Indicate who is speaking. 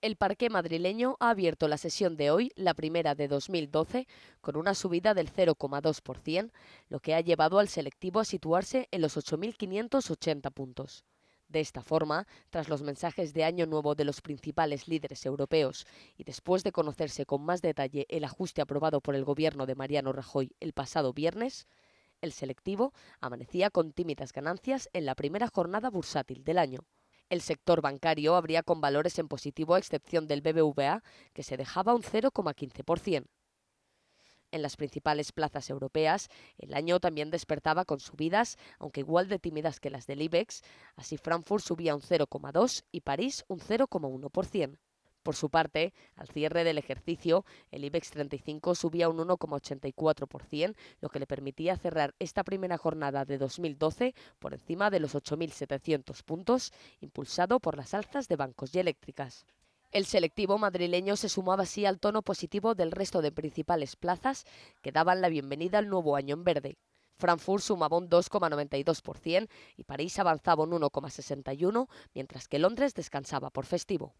Speaker 1: El parque madrileño ha abierto la sesión de hoy, la primera de 2012, con una subida del 0,2%, lo que ha llevado al selectivo a situarse en los 8.580 puntos. De esta forma, tras los mensajes de Año Nuevo de los principales líderes europeos y después de conocerse con más detalle el ajuste aprobado por el gobierno de Mariano Rajoy el pasado viernes, el selectivo amanecía con tímidas ganancias en la primera jornada bursátil del año. El sector bancario abría con valores en positivo a excepción del BBVA, que se dejaba un 0,15%. En las principales plazas europeas, el año también despertaba con subidas, aunque igual de tímidas que las del IBEX, así Frankfurt subía un 0,2 y París un 0,1%. Por su parte, al cierre del ejercicio, el IBEX 35 subía un 1,84%, lo que le permitía cerrar esta primera jornada de 2012 por encima de los 8.700 puntos, impulsado por las alzas de bancos y eléctricas. El selectivo madrileño se sumaba así al tono positivo del resto de principales plazas que daban la bienvenida al nuevo año en verde. Frankfurt sumaba un 2,92% y París avanzaba un 1,61%, mientras que Londres descansaba por festivo.